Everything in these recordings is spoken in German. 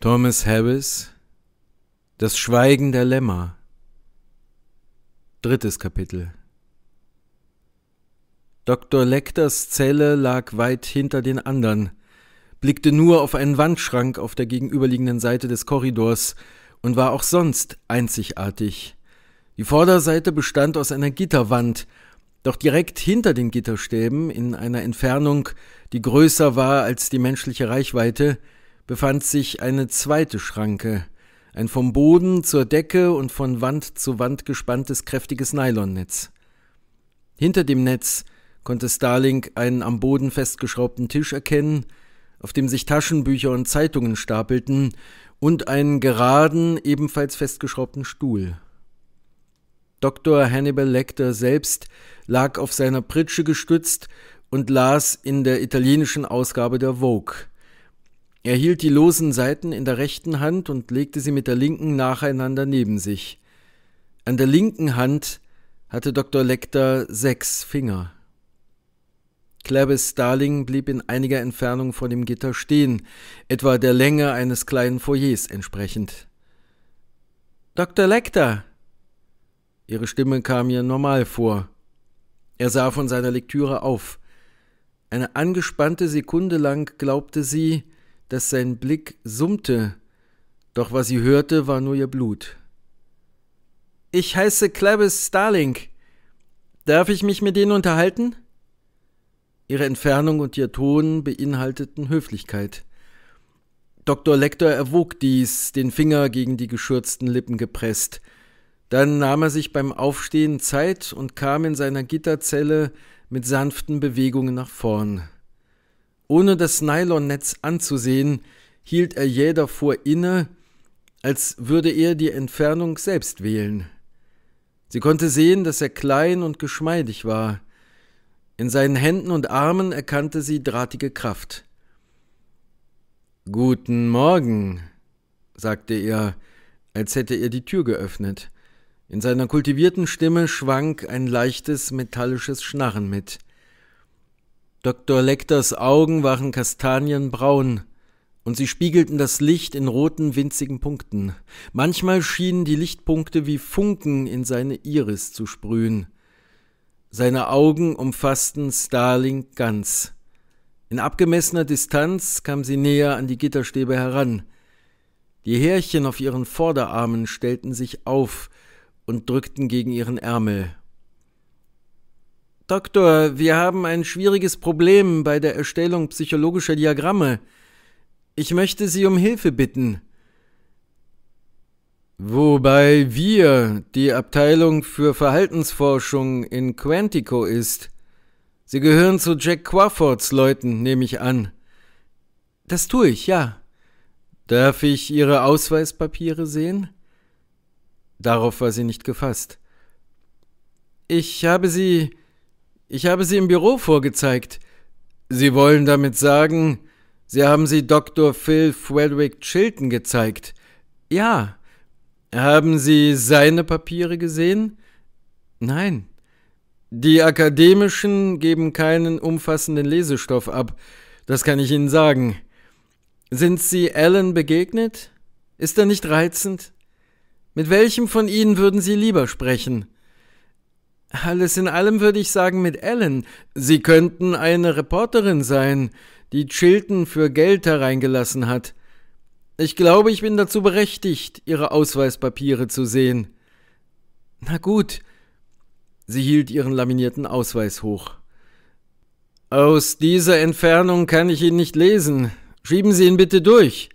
Thomas Harris Das Schweigen der Lämmer Drittes Kapitel Dr. Lecters Zelle lag weit hinter den anderen, blickte nur auf einen Wandschrank auf der gegenüberliegenden Seite des Korridors und war auch sonst einzigartig. Die Vorderseite bestand aus einer Gitterwand, doch direkt hinter den Gitterstäben, in einer Entfernung, die größer war als die menschliche Reichweite, befand sich eine zweite Schranke, ein vom Boden zur Decke und von Wand zu Wand gespanntes kräftiges Nylonnetz. Hinter dem Netz konnte Starling einen am Boden festgeschraubten Tisch erkennen, auf dem sich Taschenbücher und Zeitungen stapelten, und einen geraden, ebenfalls festgeschraubten Stuhl. Dr. Hannibal Lecter selbst lag auf seiner Pritsche gestützt und las in der italienischen Ausgabe der Vogue. Er hielt die losen Seiten in der rechten Hand und legte sie mit der linken nacheinander neben sich. An der linken Hand hatte Dr. Lecter sechs Finger. Clabis Starling blieb in einiger Entfernung vor dem Gitter stehen, etwa der Länge eines kleinen Foyers entsprechend. Dr. Lecter! Ihre Stimme kam ihr normal vor. Er sah von seiner Lektüre auf. Eine angespannte Sekunde lang glaubte sie, dass sein Blick summte, doch was sie hörte, war nur ihr Blut. Ich heiße Clavis Starling. Darf ich mich mit Ihnen unterhalten? Ihre Entfernung und ihr Ton beinhalteten Höflichkeit. Dr. Lecter erwog dies, den Finger gegen die geschürzten Lippen gepresst. Dann nahm er sich beim Aufstehen Zeit und kam in seiner Gitterzelle mit sanften Bewegungen nach vorn. Ohne das Nylonnetz anzusehen, hielt er jäh davor inne, als würde er die Entfernung selbst wählen. Sie konnte sehen, dass er klein und geschmeidig war. In seinen Händen und Armen erkannte sie drahtige Kraft. Guten Morgen, sagte er, als hätte er die Tür geöffnet. In seiner kultivierten Stimme schwang ein leichtes metallisches Schnarren mit. Dr. Lecters Augen waren kastanienbraun, und sie spiegelten das Licht in roten winzigen Punkten. Manchmal schienen die Lichtpunkte wie Funken in seine Iris zu sprühen. Seine Augen umfassten Starling ganz. In abgemessener Distanz kam sie näher an die Gitterstäbe heran. Die Härchen auf ihren Vorderarmen stellten sich auf und drückten gegen ihren Ärmel, Doktor, wir haben ein schwieriges Problem bei der Erstellung psychologischer Diagramme. Ich möchte Sie um Hilfe bitten. Wobei wir die Abteilung für Verhaltensforschung in Quantico ist. Sie gehören zu Jack Crawfords Leuten, nehme ich an. Das tue ich, ja. Darf ich Ihre Ausweispapiere sehen? Darauf war sie nicht gefasst. Ich habe sie ich habe sie im Büro vorgezeigt. Sie wollen damit sagen, Sie haben sie Dr. Phil Frederick Chilton gezeigt. Ja. Haben Sie seine Papiere gesehen? Nein. Die akademischen geben keinen umfassenden Lesestoff ab, das kann ich Ihnen sagen. Sind Sie Alan begegnet? Ist er nicht reizend? Mit welchem von Ihnen würden Sie lieber sprechen? Alles in allem würde ich sagen mit Ellen. Sie könnten eine Reporterin sein, die Chilton für Geld hereingelassen hat. Ich glaube, ich bin dazu berechtigt, ihre Ausweispapiere zu sehen. Na gut. Sie hielt ihren laminierten Ausweis hoch. Aus dieser Entfernung kann ich ihn nicht lesen. Schieben Sie ihn bitte durch.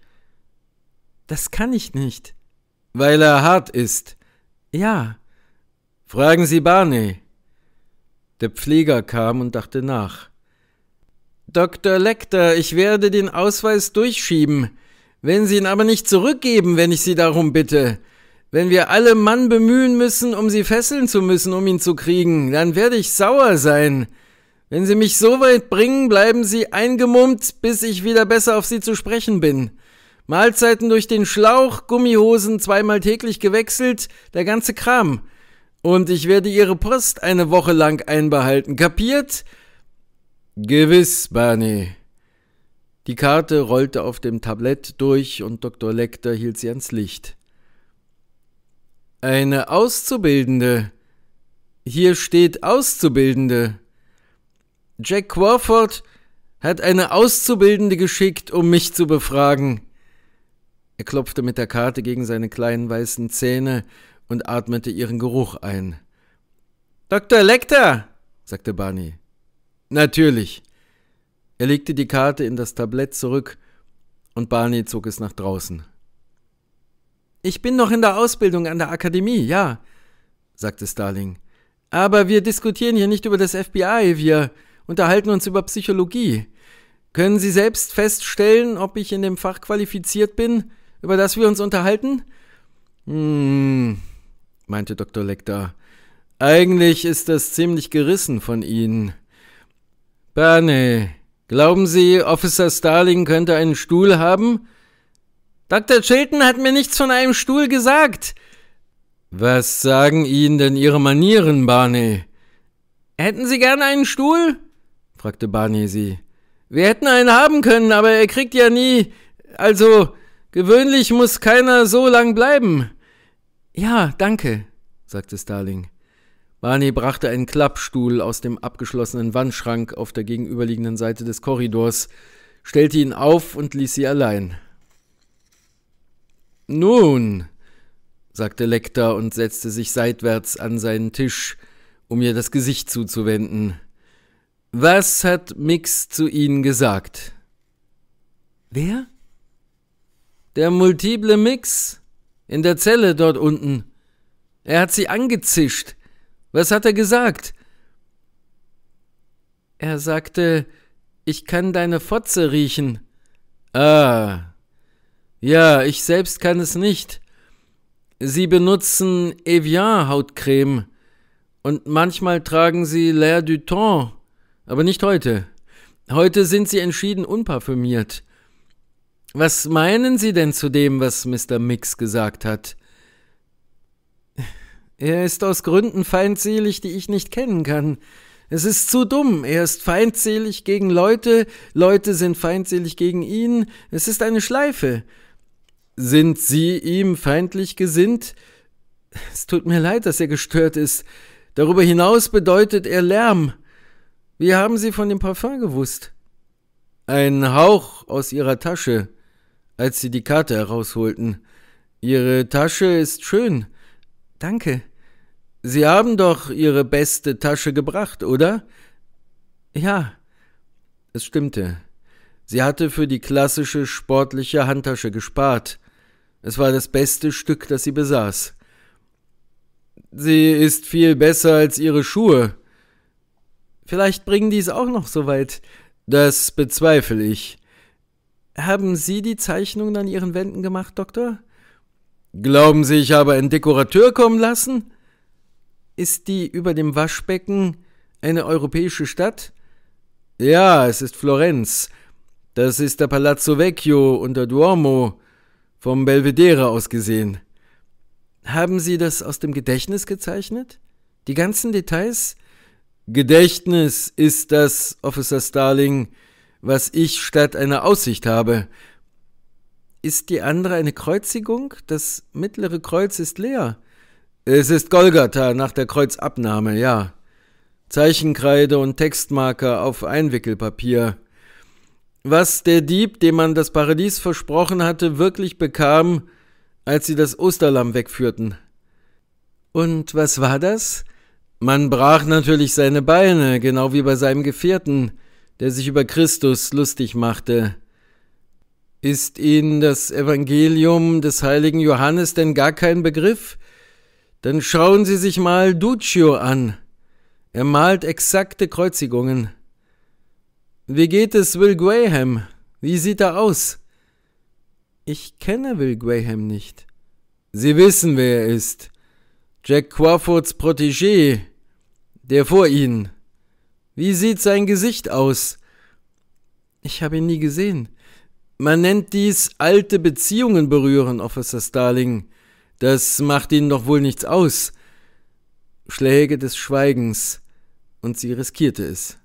Das kann ich nicht. Weil er hart ist. Ja. Fragen Sie Barney. Der Pfleger kam und dachte nach. Dr. Lecter, ich werde den Ausweis durchschieben, wenn Sie ihn aber nicht zurückgeben, wenn ich Sie darum bitte. Wenn wir alle Mann bemühen müssen, um sie fesseln zu müssen, um ihn zu kriegen, dann werde ich sauer sein. Wenn Sie mich so weit bringen, bleiben Sie eingemummt, bis ich wieder besser auf Sie zu sprechen bin. Mahlzeiten durch den Schlauch, Gummihosen zweimal täglich gewechselt, der ganze Kram. Und ich werde Ihre Post eine Woche lang einbehalten. Kapiert? Gewiss, Barney. Die Karte rollte auf dem Tablett durch und Dr. Lecter hielt sie ans Licht. Eine Auszubildende. Hier steht Auszubildende. Jack Crawford hat eine Auszubildende geschickt, um mich zu befragen. Er klopfte mit der Karte gegen seine kleinen weißen Zähne und atmete ihren Geruch ein. Dr. Lecter, sagte Barney. Natürlich. Er legte die Karte in das Tablett zurück und Barney zog es nach draußen. Ich bin noch in der Ausbildung an der Akademie, ja, sagte Starling. Aber wir diskutieren hier nicht über das FBI, wir unterhalten uns über Psychologie. Können Sie selbst feststellen, ob ich in dem Fach qualifiziert bin, über das wir uns unterhalten? Hm, meinte Dr. Lecter. Eigentlich ist das ziemlich gerissen von Ihnen. Barney, glauben Sie, Officer Starling könnte einen Stuhl haben? Dr. Chilton hat mir nichts von einem Stuhl gesagt. Was sagen Ihnen denn Ihre Manieren, Barney? Hätten Sie gern einen Stuhl? fragte Barney sie. Wir hätten einen haben können, aber er kriegt ja nie. Also, gewöhnlich muss keiner so lang bleiben. Ja, danke, sagte Starling. Barney brachte einen Klappstuhl aus dem abgeschlossenen Wandschrank auf der gegenüberliegenden Seite des Korridors, stellte ihn auf und ließ sie allein. Nun, sagte Lecter und setzte sich seitwärts an seinen Tisch, um ihr das Gesicht zuzuwenden. Was hat Mix zu Ihnen gesagt? Wer? Der multiple Mix, in der Zelle dort unten. Er hat sie angezischt. Was hat er gesagt? Er sagte, ich kann deine Fotze riechen. Ah. Ja, ich selbst kann es nicht. Sie benutzen Evian-Hautcreme und manchmal tragen sie L'air du Temps, aber nicht heute. Heute sind sie entschieden unparfümiert. Was meinen Sie denn zu dem, was Mr. Mix gesagt hat? Er ist aus Gründen feindselig, die ich nicht kennen kann. Es ist zu dumm. Er ist feindselig gegen Leute, Leute sind feindselig gegen ihn. Es ist eine Schleife. Sind Sie ihm feindlich gesinnt? Es tut mir leid, dass er gestört ist. Darüber hinaus bedeutet er Lärm. Wie haben Sie von dem Parfum gewusst? Ein Hauch aus Ihrer Tasche als sie die Karte herausholten. Ihre Tasche ist schön. Danke. Sie haben doch Ihre beste Tasche gebracht, oder? Ja. Es stimmte. Sie hatte für die klassische sportliche Handtasche gespart. Es war das beste Stück, das sie besaß. Sie ist viel besser als ihre Schuhe. Vielleicht bringen die es auch noch so weit. Das bezweifle ich. Haben Sie die Zeichnungen an Ihren Wänden gemacht, Doktor? Glauben Sie, ich habe einen Dekorateur kommen lassen? Ist die über dem Waschbecken eine europäische Stadt? Ja, es ist Florenz. Das ist der Palazzo Vecchio und der Duomo, vom Belvedere aus gesehen. Haben Sie das aus dem Gedächtnis gezeichnet? Die ganzen Details? Gedächtnis ist das, Officer Starling, was ich statt einer Aussicht habe. Ist die andere eine Kreuzigung? Das mittlere Kreuz ist leer. Es ist Golgatha nach der Kreuzabnahme, ja. Zeichenkreide und Textmarker auf Einwickelpapier. Was der Dieb, dem man das Paradies versprochen hatte, wirklich bekam, als sie das Osterlamm wegführten. Und was war das? Man brach natürlich seine Beine, genau wie bei seinem Gefährten der sich über Christus lustig machte. Ist Ihnen das Evangelium des heiligen Johannes denn gar kein Begriff? Dann schauen Sie sich mal Duccio an. Er malt exakte Kreuzigungen. Wie geht es Will Graham? Wie sieht er aus? Ich kenne Will Graham nicht. Sie wissen, wer er ist. Jack Crawfords Protégé, der vor Ihnen. Wie sieht sein Gesicht aus? Ich habe ihn nie gesehen. Man nennt dies alte Beziehungen berühren, Officer Starling. Das macht Ihnen doch wohl nichts aus. Schläge des Schweigens, und sie riskierte es.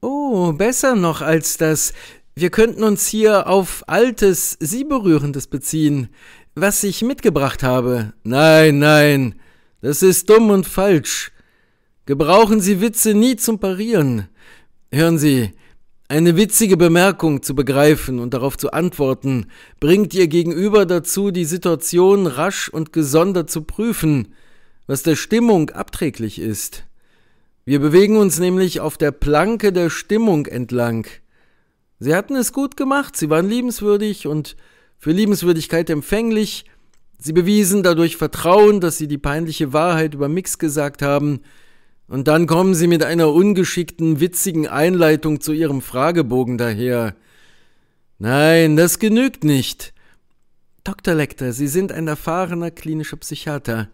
Oh, besser noch als das. Wir könnten uns hier auf altes, sie berührendes beziehen, was ich mitgebracht habe. Nein, nein, das ist dumm und falsch. Gebrauchen Sie Witze nie zum Parieren. Hören Sie, eine witzige Bemerkung zu begreifen und darauf zu antworten, bringt Ihr Gegenüber dazu, die Situation rasch und gesondert zu prüfen, was der Stimmung abträglich ist. Wir bewegen uns nämlich auf der Planke der Stimmung entlang. Sie hatten es gut gemacht, sie waren liebenswürdig und für Liebenswürdigkeit empfänglich, sie bewiesen dadurch Vertrauen, dass sie die peinliche Wahrheit über Mix gesagt haben, und dann kommen Sie mit einer ungeschickten, witzigen Einleitung zu Ihrem Fragebogen daher. Nein, das genügt nicht. Dr. Lecter, Sie sind ein erfahrener klinischer Psychiater.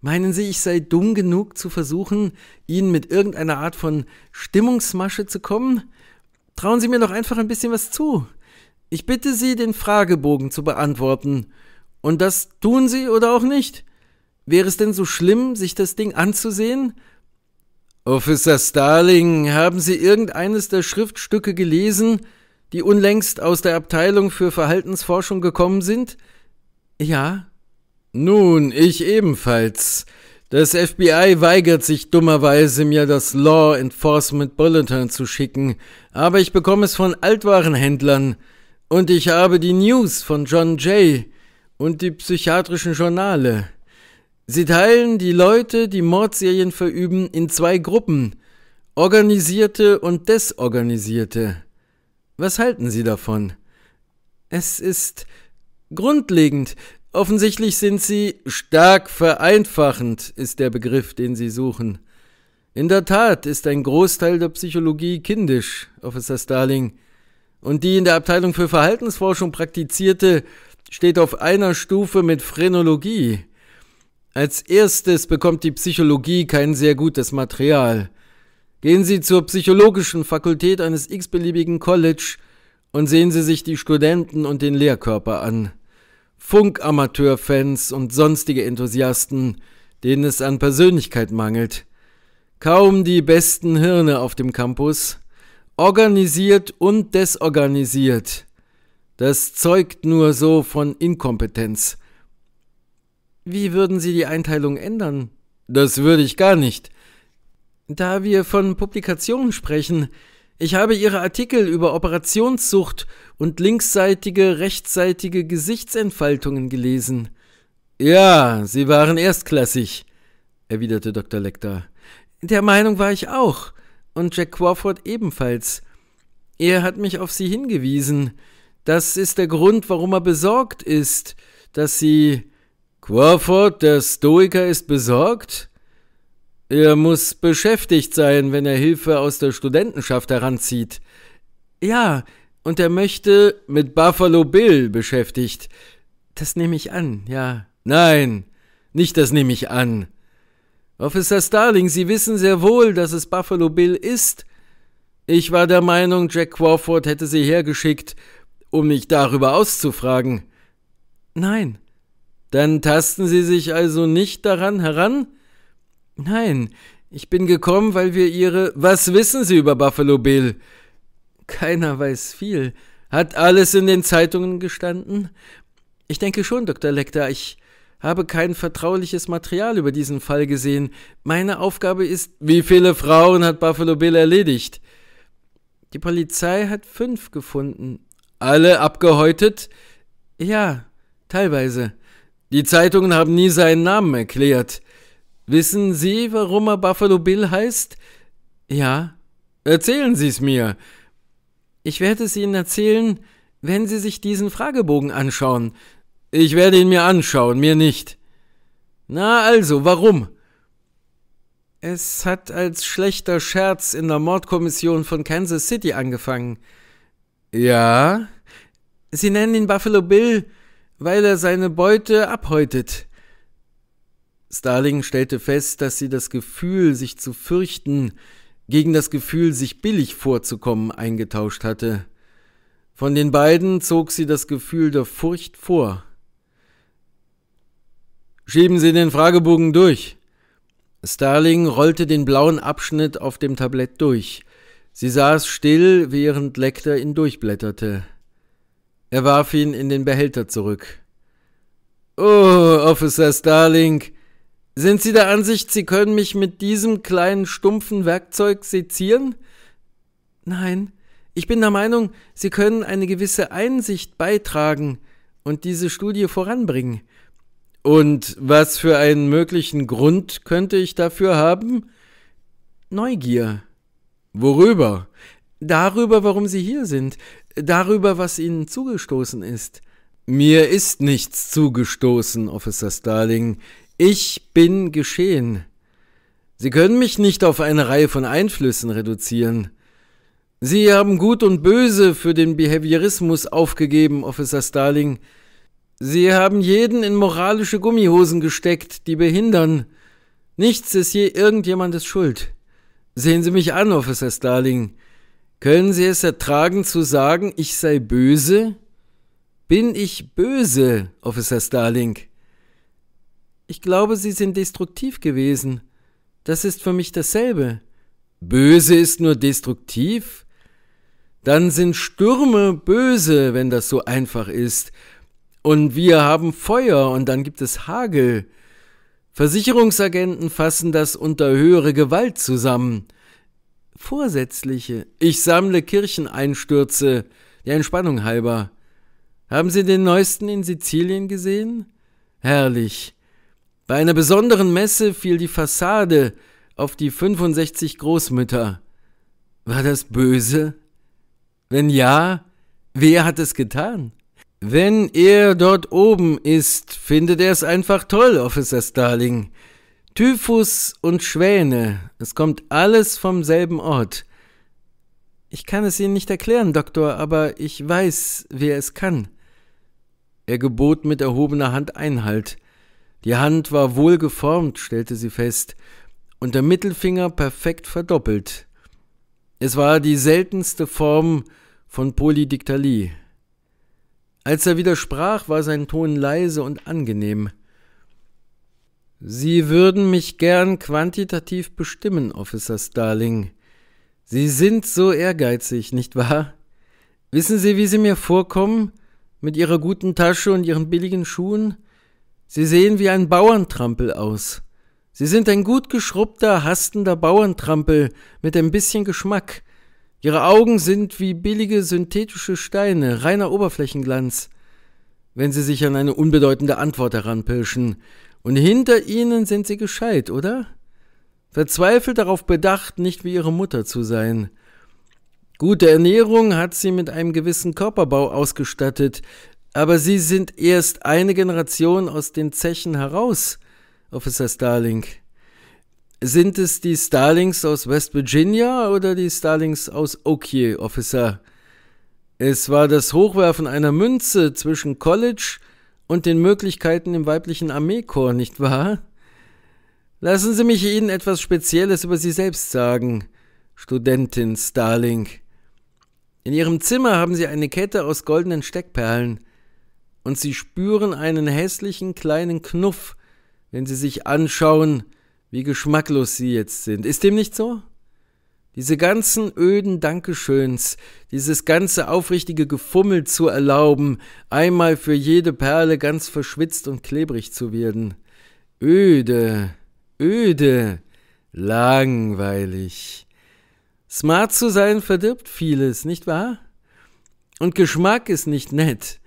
Meinen Sie, ich sei dumm genug zu versuchen, Ihnen mit irgendeiner Art von Stimmungsmasche zu kommen? Trauen Sie mir doch einfach ein bisschen was zu. Ich bitte Sie, den Fragebogen zu beantworten. Und das tun Sie oder auch nicht. Wäre es denn so schlimm, sich das Ding anzusehen? Officer Starling, haben Sie irgendeines der Schriftstücke gelesen, die unlängst aus der Abteilung für Verhaltensforschung gekommen sind? Ja. Nun, ich ebenfalls. Das FBI weigert sich dummerweise, mir das Law Enforcement Bulletin zu schicken, aber ich bekomme es von Altwarenhändlern. Und ich habe die News von John Jay und die psychiatrischen Journale. Sie teilen die Leute, die Mordserien verüben, in zwei Gruppen, organisierte und desorganisierte. Was halten Sie davon? Es ist grundlegend. Offensichtlich sind Sie stark vereinfachend, ist der Begriff, den Sie suchen. In der Tat ist ein Großteil der Psychologie kindisch, Officer Starling. Und die in der Abteilung für Verhaltensforschung praktizierte steht auf einer Stufe mit Phrenologie. Als erstes bekommt die Psychologie kein sehr gutes Material. Gehen Sie zur psychologischen Fakultät eines x-beliebigen College und sehen Sie sich die Studenten und den Lehrkörper an. Funkamateurfans und sonstige Enthusiasten, denen es an Persönlichkeit mangelt. Kaum die besten Hirne auf dem Campus. Organisiert und desorganisiert. Das zeugt nur so von Inkompetenz. Wie würden Sie die Einteilung ändern? Das würde ich gar nicht. Da wir von Publikationen sprechen, ich habe Ihre Artikel über Operationssucht und linksseitige, rechtsseitige Gesichtsentfaltungen gelesen. Ja, Sie waren erstklassig, erwiderte Dr. Lecter. Der Meinung war ich auch, und Jack Crawford ebenfalls. Er hat mich auf Sie hingewiesen. Das ist der Grund, warum er besorgt ist, dass Sie Crawford, der Stoiker, ist besorgt? Er muss beschäftigt sein, wenn er Hilfe aus der Studentenschaft heranzieht. Ja, und er möchte mit Buffalo Bill beschäftigt. Das nehme ich an, ja. Nein, nicht das nehme ich an. Officer Starling, Sie wissen sehr wohl, dass es Buffalo Bill ist. Ich war der Meinung, Jack Crawford hätte Sie hergeschickt, um mich darüber auszufragen. Nein, dann tasten Sie sich also nicht daran heran? Nein, ich bin gekommen, weil wir Ihre. Was wissen Sie über Buffalo Bill? Keiner weiß viel. Hat alles in den Zeitungen gestanden? Ich denke schon, Dr. Lecter. Ich habe kein vertrauliches Material über diesen Fall gesehen. Meine Aufgabe ist, wie viele Frauen hat Buffalo Bill erledigt? Die Polizei hat fünf gefunden. Alle abgehäutet? Ja, teilweise. Die Zeitungen haben nie seinen Namen erklärt. Wissen Sie, warum er Buffalo Bill heißt? Ja. Erzählen Sie es mir. Ich werde es Ihnen erzählen, wenn Sie sich diesen Fragebogen anschauen. Ich werde ihn mir anschauen, mir nicht. Na also, warum? Es hat als schlechter Scherz in der Mordkommission von Kansas City angefangen. Ja? Sie nennen ihn Buffalo Bill, weil er seine Beute abhäutet. Starling stellte fest, dass sie das Gefühl, sich zu fürchten, gegen das Gefühl, sich billig vorzukommen, eingetauscht hatte. Von den beiden zog sie das Gefühl der Furcht vor. Schieben Sie den Fragebogen durch. Starling rollte den blauen Abschnitt auf dem Tablett durch. Sie saß still, während Lecter ihn durchblätterte. Er warf ihn in den Behälter zurück. Oh, Officer Starling, sind Sie der Ansicht, Sie können mich mit diesem kleinen stumpfen Werkzeug sezieren? Nein, ich bin der Meinung, Sie können eine gewisse Einsicht beitragen und diese Studie voranbringen. Und was für einen möglichen Grund könnte ich dafür haben? Neugier. Worüber? Darüber, warum Sie hier sind darüber, was Ihnen zugestoßen ist. Mir ist nichts zugestoßen, Officer Starling. Ich bin geschehen. Sie können mich nicht auf eine Reihe von Einflüssen reduzieren. Sie haben Gut und Böse für den Behaviorismus aufgegeben, Officer Starling. Sie haben jeden in moralische Gummihosen gesteckt, die behindern. Nichts ist je irgendjemandes Schuld. Sehen Sie mich an, Officer Starling. Können Sie es ertragen zu sagen, ich sei böse? Bin ich böse, Officer Starling? Ich glaube, Sie sind destruktiv gewesen. Das ist für mich dasselbe. Böse ist nur destruktiv? Dann sind Stürme böse, wenn das so einfach ist. Und wir haben Feuer und dann gibt es Hagel. Versicherungsagenten fassen das unter höhere Gewalt zusammen vorsätzliche, ich sammle Kircheneinstürze, der Entspannung halber. Haben Sie den neuesten in Sizilien gesehen? Herrlich. Bei einer besonderen Messe fiel die Fassade auf die 65 Großmütter. War das böse? Wenn ja, wer hat es getan? Wenn er dort oben ist, findet er es einfach toll, Officer Starling. Typhus und Schwäne, es kommt alles vom selben Ort. Ich kann es Ihnen nicht erklären, Doktor, aber ich weiß, wer es kann. Er gebot mit erhobener Hand Einhalt. Die Hand war wohl geformt, stellte sie fest, und der Mittelfinger perfekt verdoppelt. Es war die seltenste Form von Polydiktalie. Als er widersprach, war sein Ton leise und angenehm. Sie würden mich gern quantitativ bestimmen, Officer Starling. Sie sind so ehrgeizig, nicht wahr? Wissen Sie, wie Sie mir vorkommen? Mit Ihrer guten Tasche und Ihren billigen Schuhen? Sie sehen wie ein Bauerntrampel aus. Sie sind ein gut geschrubbter, hastender Bauerntrampel mit ein bisschen Geschmack. Ihre Augen sind wie billige synthetische Steine, reiner Oberflächenglanz. Wenn Sie sich an eine unbedeutende Antwort heranpirschen, und hinter ihnen sind sie gescheit, oder? Verzweifelt darauf bedacht, nicht wie ihre Mutter zu sein. Gute Ernährung hat sie mit einem gewissen Körperbau ausgestattet, aber sie sind erst eine Generation aus den Zechen heraus, Officer Starling. Sind es die Starlings aus West Virginia oder die Starlings aus Okie, Officer? Es war das Hochwerfen einer Münze zwischen College und den Möglichkeiten im weiblichen Armeekorps, nicht wahr? Lassen Sie mich Ihnen etwas Spezielles über Sie selbst sagen, Studentin Starling. In Ihrem Zimmer haben Sie eine Kette aus goldenen Steckperlen, und Sie spüren einen hässlichen kleinen Knuff, wenn Sie sich anschauen, wie geschmacklos Sie jetzt sind. Ist dem nicht so? Diese ganzen öden Dankeschöns, dieses ganze aufrichtige Gefummel zu erlauben, einmal für jede Perle ganz verschwitzt und klebrig zu werden. Öde, öde, langweilig. Smart zu sein verdirbt vieles, nicht wahr? Und Geschmack ist nicht nett.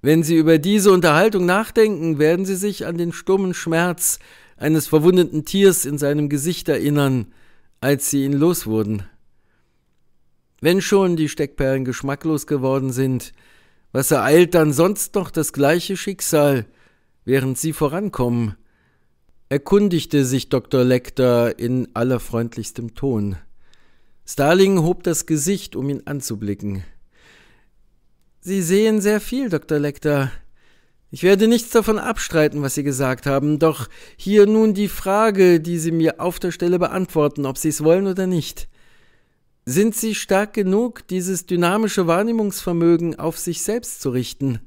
Wenn Sie über diese Unterhaltung nachdenken, werden Sie sich an den stummen Schmerz eines verwundeten Tiers in seinem Gesicht erinnern, als sie ihn los wurden. Wenn schon die Steckperlen geschmacklos geworden sind, was ereilt dann sonst noch das gleiche Schicksal, während sie vorankommen? erkundigte sich Dr. Lecter in allerfreundlichstem Ton. Starling hob das Gesicht, um ihn anzublicken. Sie sehen sehr viel, Dr. Lecter. Ich werde nichts davon abstreiten, was Sie gesagt haben, doch hier nun die Frage, die Sie mir auf der Stelle beantworten, ob Sie es wollen oder nicht. Sind Sie stark genug, dieses dynamische Wahrnehmungsvermögen auf sich selbst zu richten?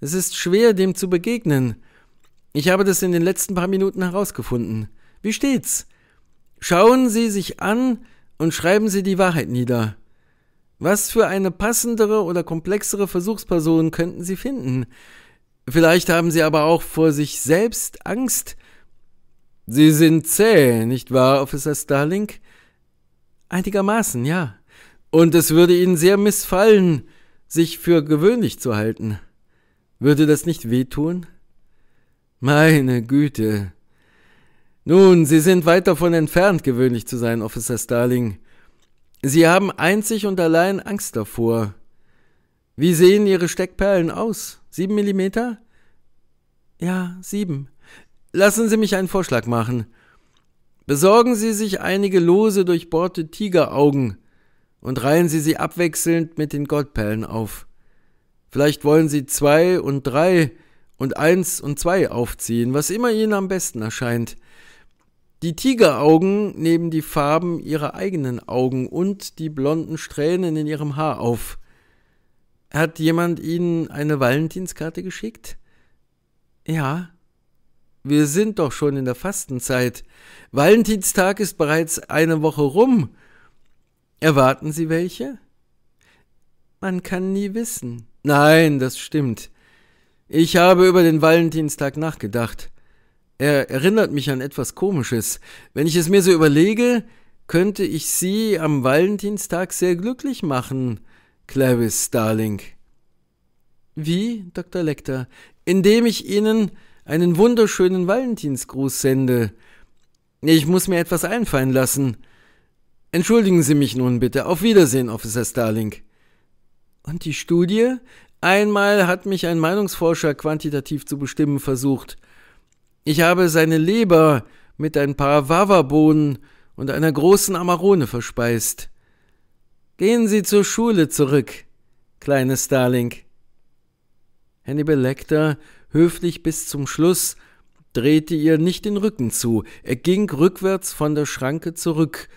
Es ist schwer, dem zu begegnen. Ich habe das in den letzten paar Minuten herausgefunden. Wie steht's? Schauen Sie sich an und schreiben Sie die Wahrheit nieder. Was für eine passendere oder komplexere Versuchsperson könnten Sie finden? Vielleicht haben sie aber auch vor sich selbst Angst. Sie sind zäh, nicht wahr, Officer Starling? Einigermaßen, ja. Und es würde ihnen sehr missfallen, sich für gewöhnlich zu halten. Würde das nicht wehtun? Meine Güte. Nun, Sie sind weit davon entfernt, gewöhnlich zu sein, Officer Starling. Sie haben einzig und allein Angst davor, wie sehen Ihre Steckperlen aus? Sieben Millimeter? Ja, sieben. Lassen Sie mich einen Vorschlag machen. Besorgen Sie sich einige lose durchbohrte Tigeraugen und reihen Sie sie abwechselnd mit den Goldperlen auf. Vielleicht wollen Sie zwei und drei und eins und zwei aufziehen, was immer Ihnen am besten erscheint. Die Tigeraugen nehmen die Farben ihrer eigenen Augen und die blonden Strähnen in ihrem Haar auf. Hat jemand Ihnen eine Valentinskarte geschickt? Ja. Wir sind doch schon in der Fastenzeit. Valentinstag ist bereits eine Woche rum. Erwarten Sie welche? Man kann nie wissen. Nein, das stimmt. Ich habe über den Valentinstag nachgedacht. Er erinnert mich an etwas Komisches. Wenn ich es mir so überlege, könnte ich Sie am Valentinstag sehr glücklich machen. Clavis, Starling. Wie, Dr. Lecter, indem ich Ihnen einen wunderschönen Valentinsgruß sende. Ich muss mir etwas einfallen lassen. Entschuldigen Sie mich nun bitte. Auf Wiedersehen, Officer Starling. Und die Studie? Einmal hat mich ein Meinungsforscher quantitativ zu bestimmen versucht. Ich habe seine Leber mit ein paar Wavabohnen und einer großen Amarone verspeist. Gehen Sie zur Schule zurück, kleines Starling. Hannibal Lecter, höflich bis zum Schluss, drehte ihr nicht den Rücken zu. Er ging rückwärts von der Schranke zurück,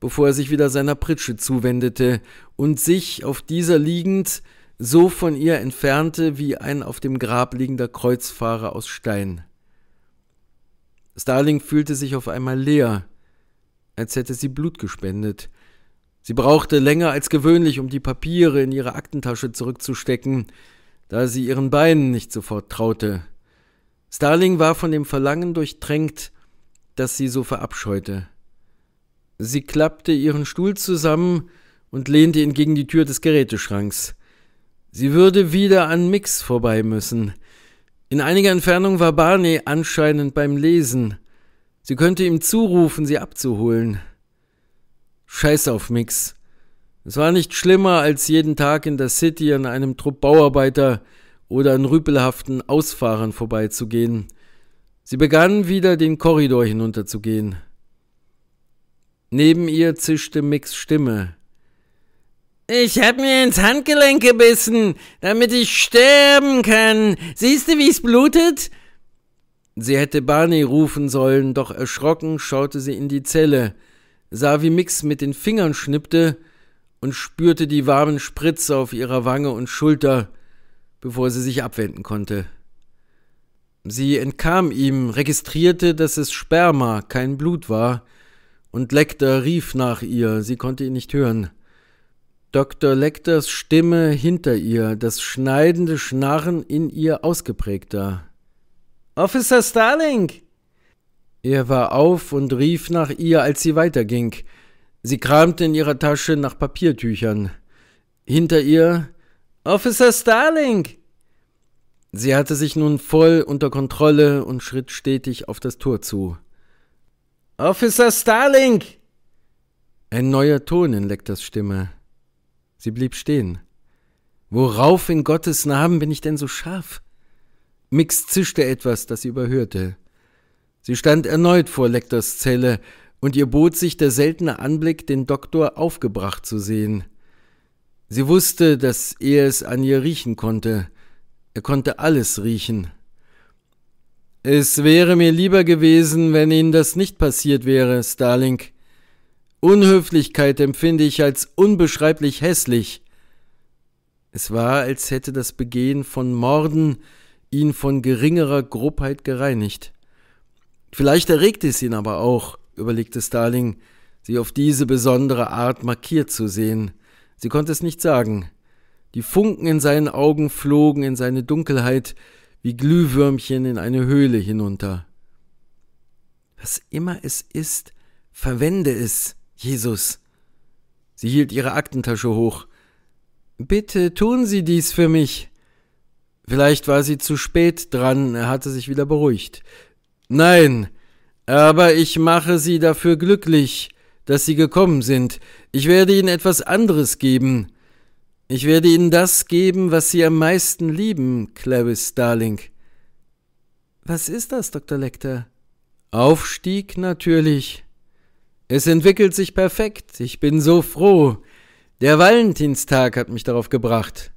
bevor er sich wieder seiner Pritsche zuwendete und sich auf dieser liegend so von ihr entfernte wie ein auf dem Grab liegender Kreuzfahrer aus Stein. Starling fühlte sich auf einmal leer, als hätte sie Blut gespendet. Sie brauchte länger als gewöhnlich, um die Papiere in ihre Aktentasche zurückzustecken, da sie ihren Beinen nicht sofort traute. Starling war von dem Verlangen durchtränkt, das sie so verabscheute. Sie klappte ihren Stuhl zusammen und lehnte ihn gegen die Tür des Geräteschranks. Sie würde wieder an Mix vorbei müssen. In einiger Entfernung war Barney anscheinend beim Lesen. Sie könnte ihm zurufen, sie abzuholen. Scheiß auf Mix. Es war nicht schlimmer, als jeden Tag in der City an einem Trupp Bauarbeiter oder an rüpelhaften Ausfahrern vorbeizugehen. Sie begann wieder den Korridor hinunterzugehen. Neben ihr zischte Mix Stimme. Ich hab mir ins Handgelenk gebissen, damit ich sterben kann. Siehst du, wie's blutet? Sie hätte Barney rufen sollen, doch erschrocken schaute sie in die Zelle sah, wie Mix mit den Fingern schnippte und spürte die warmen Spritze auf ihrer Wange und Schulter, bevor sie sich abwenden konnte. Sie entkam ihm, registrierte, dass es Sperma, kein Blut war, und Lecter rief nach ihr, sie konnte ihn nicht hören. Dr. Lecters Stimme hinter ihr, das schneidende Schnarren in ihr ausgeprägter. Officer Starling, er war auf und rief nach ihr, als sie weiterging. Sie kramte in ihrer Tasche nach Papiertüchern. Hinter ihr Officer Starling. Sie hatte sich nun voll unter Kontrolle und schritt stetig auf das Tor zu. Officer Starling. Ein neuer Ton in Lecters Stimme. Sie blieb stehen. Worauf in Gottes Namen bin ich denn so scharf? Mix zischte etwas, das sie überhörte. Sie stand erneut vor Lektors Zelle, und ihr bot sich der seltene Anblick, den Doktor aufgebracht zu sehen. Sie wusste, dass er es an ihr riechen konnte. Er konnte alles riechen. Es wäre mir lieber gewesen, wenn Ihnen das nicht passiert wäre, Starling. Unhöflichkeit empfinde ich als unbeschreiblich hässlich. Es war, als hätte das Begehen von Morden ihn von geringerer Grobheit gereinigt. Vielleicht erregt es ihn aber auch, überlegte Starling, sie auf diese besondere Art markiert zu sehen. Sie konnte es nicht sagen. Die Funken in seinen Augen flogen in seine Dunkelheit wie Glühwürmchen in eine Höhle hinunter. Was immer es ist, verwende es, Jesus. Sie hielt ihre Aktentasche hoch. Bitte tun Sie dies für mich. Vielleicht war sie zu spät dran, er hatte sich wieder beruhigt. Nein, aber ich mache Sie dafür glücklich, dass Sie gekommen sind. Ich werde Ihnen etwas anderes geben. Ich werde Ihnen das geben, was Sie am meisten lieben, Clarice Starling. Was ist das, Dr. Lecter? Aufstieg natürlich. Es entwickelt sich perfekt. Ich bin so froh. Der Valentinstag hat mich darauf gebracht.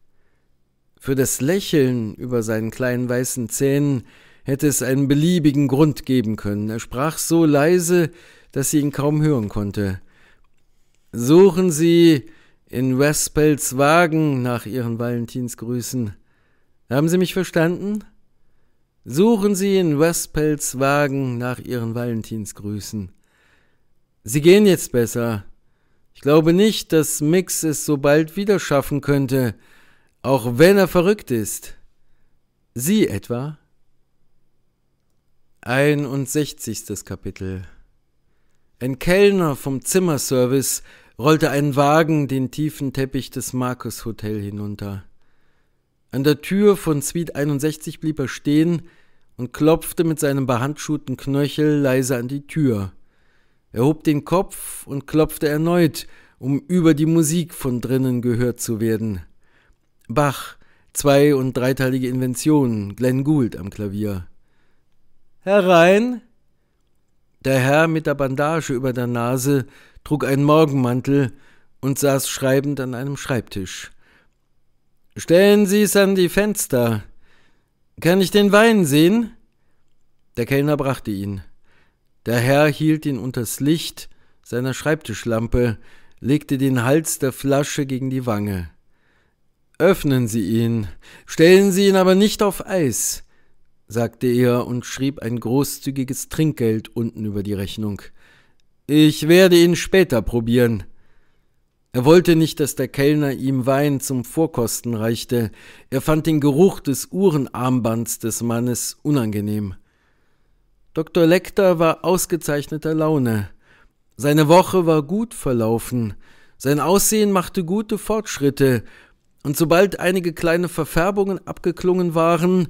Für das Lächeln über seinen kleinen weißen Zähnen hätte es einen beliebigen Grund geben können. Er sprach so leise, dass sie ihn kaum hören konnte. Suchen Sie in Westpels Wagen nach Ihren Valentinsgrüßen. Haben Sie mich verstanden? Suchen Sie in Westpels Wagen nach Ihren Valentinsgrüßen. Sie gehen jetzt besser. Ich glaube nicht, dass Mix es so bald wieder schaffen könnte, auch wenn er verrückt ist. Sie etwa? 61. Kapitel Ein Kellner vom Zimmerservice rollte einen Wagen den tiefen Teppich des Markus Hotel hinunter. An der Tür von Suite 61 blieb er stehen und klopfte mit seinem behandschuhten Knöchel leise an die Tür. Er hob den Kopf und klopfte erneut, um über die Musik von drinnen gehört zu werden. Bach, zwei- und dreiteilige Inventionen, Glenn Gould am Klavier. Herein! Der Herr mit der Bandage über der Nase trug einen Morgenmantel und saß schreibend an einem Schreibtisch. Stellen Sie es an die Fenster. Kann ich den Wein sehen? Der Kellner brachte ihn. Der Herr hielt ihn unters Licht seiner Schreibtischlampe, legte den Hals der Flasche gegen die Wange. Öffnen Sie ihn, stellen Sie ihn aber nicht auf Eis sagte er und schrieb ein großzügiges Trinkgeld unten über die Rechnung. Ich werde ihn später probieren. Er wollte nicht, dass der Kellner ihm Wein zum Vorkosten reichte. Er fand den Geruch des Uhrenarmbands des Mannes unangenehm. Dr. Lecter war ausgezeichneter Laune. Seine Woche war gut verlaufen. Sein Aussehen machte gute Fortschritte. Und sobald einige kleine Verfärbungen abgeklungen waren,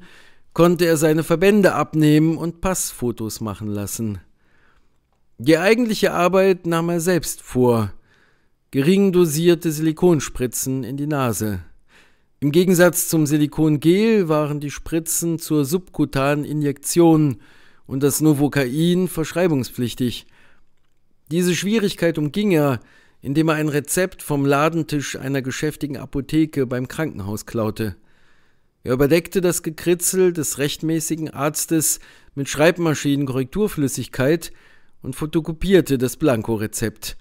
konnte er seine Verbände abnehmen und Passfotos machen lassen. Die eigentliche Arbeit nahm er selbst vor. Gering dosierte Silikonspritzen in die Nase. Im Gegensatz zum Silikongel waren die Spritzen zur subkutanen Injektion und das Novocain verschreibungspflichtig. Diese Schwierigkeit umging er, indem er ein Rezept vom Ladentisch einer geschäftigen Apotheke beim Krankenhaus klaute. Er überdeckte das Gekritzel des rechtmäßigen Arztes mit Schreibmaschinenkorrekturflüssigkeit und fotokopierte das Blankorezept.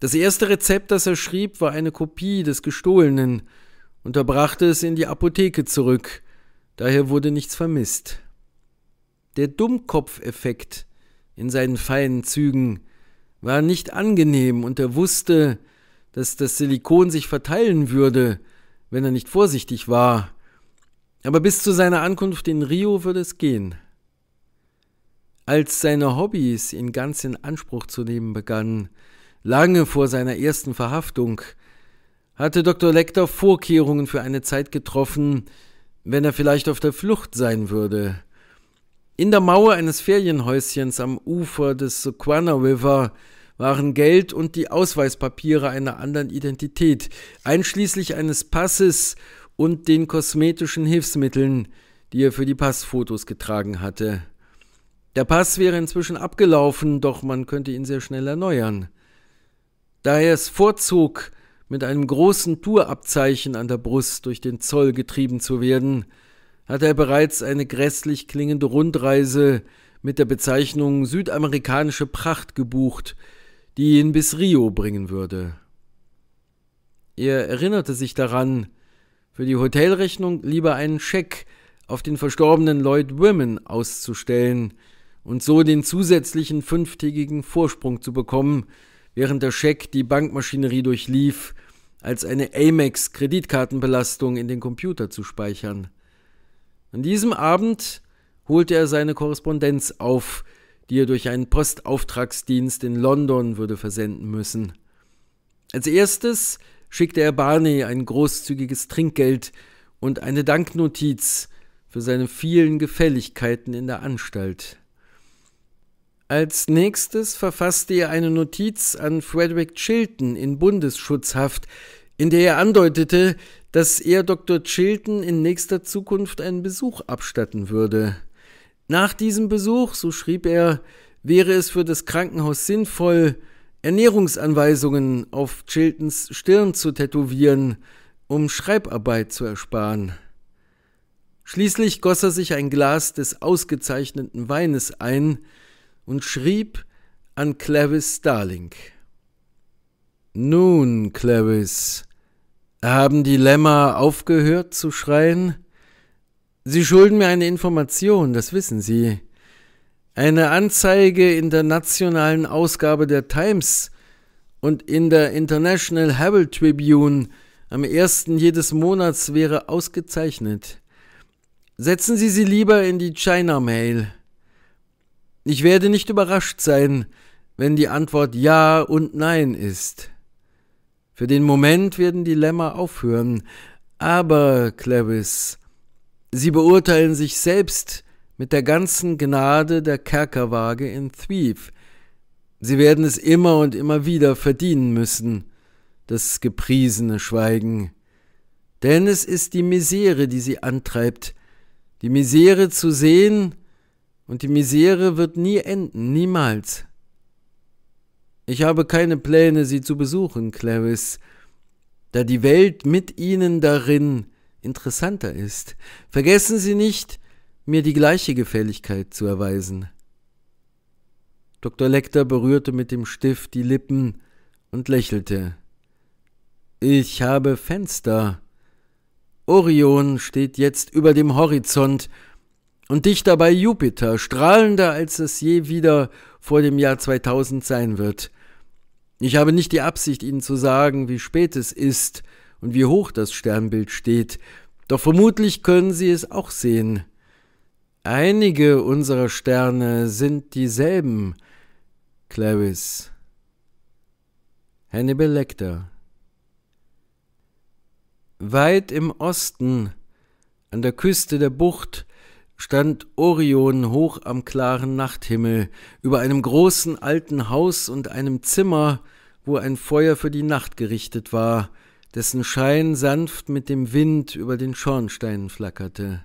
Das erste Rezept, das er schrieb, war eine Kopie des gestohlenen und er brachte es in die Apotheke zurück. Daher wurde nichts vermisst. Der Dummkopfeffekt in seinen feinen Zügen war nicht angenehm und er wusste, dass das Silikon sich verteilen würde, wenn er nicht vorsichtig war. Aber bis zu seiner Ankunft in Rio würde es gehen. Als seine Hobbys ihn ganz in Anspruch zu nehmen begannen, lange vor seiner ersten Verhaftung, hatte Dr. Lecter Vorkehrungen für eine Zeit getroffen, wenn er vielleicht auf der Flucht sein würde. In der Mauer eines Ferienhäuschens am Ufer des Sequana River waren Geld und die Ausweispapiere einer anderen Identität, einschließlich eines Passes und den kosmetischen Hilfsmitteln, die er für die Passfotos getragen hatte. Der Pass wäre inzwischen abgelaufen, doch man könnte ihn sehr schnell erneuern. Da er es vorzog, mit einem großen Tourabzeichen an der Brust durch den Zoll getrieben zu werden, hatte er bereits eine grässlich klingende Rundreise mit der Bezeichnung Südamerikanische Pracht gebucht, die ihn bis Rio bringen würde. Er erinnerte sich daran, für die Hotelrechnung lieber einen Scheck auf den verstorbenen Lloyd Women auszustellen und so den zusätzlichen fünftägigen Vorsprung zu bekommen, während der Scheck die Bankmaschinerie durchlief, als eine Amex-Kreditkartenbelastung in den Computer zu speichern. An diesem Abend holte er seine Korrespondenz auf, die er durch einen Postauftragsdienst in London würde versenden müssen. Als erstes schickte er Barney ein großzügiges Trinkgeld und eine Danknotiz für seine vielen Gefälligkeiten in der Anstalt. Als nächstes verfasste er eine Notiz an Frederick Chilton in Bundesschutzhaft, in der er andeutete, dass er Dr. Chilton in nächster Zukunft einen Besuch abstatten würde. Nach diesem Besuch, so schrieb er, wäre es für das Krankenhaus sinnvoll, Ernährungsanweisungen auf Chiltons Stirn zu tätowieren, um Schreibarbeit zu ersparen. Schließlich goss er sich ein Glas des ausgezeichneten Weines ein und schrieb an Clavis Starling. Nun, Clavis, haben die Lämmer aufgehört zu schreien? Sie schulden mir eine Information, das wissen Sie. Eine Anzeige in der nationalen Ausgabe der Times und in der International Herald Tribune am 1. jedes Monats wäre ausgezeichnet. Setzen Sie sie lieber in die China Mail. Ich werde nicht überrascht sein, wenn die Antwort Ja und Nein ist. Für den Moment werden die Lämmer aufhören. Aber, Clavis, Sie beurteilen sich selbst mit der ganzen Gnade der Kerkerwaage in Thwief. Sie werden es immer und immer wieder verdienen müssen, das gepriesene Schweigen. Denn es ist die Misere, die sie antreibt, die Misere zu sehen, und die Misere wird nie enden, niemals. Ich habe keine Pläne, sie zu besuchen, Clarice, da die Welt mit ihnen darin interessanter ist. Vergessen Sie nicht, mir die gleiche Gefälligkeit zu erweisen. Dr. Lecter berührte mit dem Stift die Lippen und lächelte. Ich habe Fenster. Orion steht jetzt über dem Horizont und dichter bei Jupiter, strahlender als es je wieder vor dem Jahr 2000 sein wird. Ich habe nicht die Absicht, Ihnen zu sagen, wie spät es ist und wie hoch das Sternbild steht, doch vermutlich können Sie es auch sehen. Einige unserer Sterne sind dieselben. Clarice. Hannibal Lecter. Weit im Osten, an der Küste der Bucht, stand Orion hoch am klaren Nachthimmel, über einem großen alten Haus und einem Zimmer, wo ein Feuer für die Nacht gerichtet war, dessen Schein sanft mit dem Wind über den Schornstein flackerte.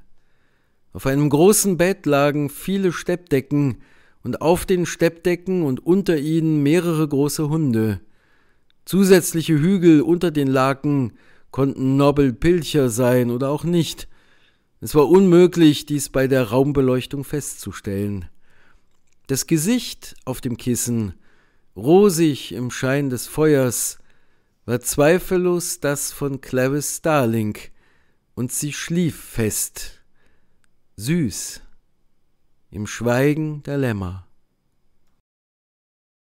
Auf einem großen Bett lagen viele Steppdecken, und auf den Steppdecken und unter ihnen mehrere große Hunde. Zusätzliche Hügel unter den Laken konnten Nobelpilcher sein oder auch nicht. Es war unmöglich, dies bei der Raumbeleuchtung festzustellen. Das Gesicht auf dem Kissen, rosig im Schein des Feuers, war zweifellos das von Clarice Starling, und sie schlief fest süß im Schweigen der Lämmer.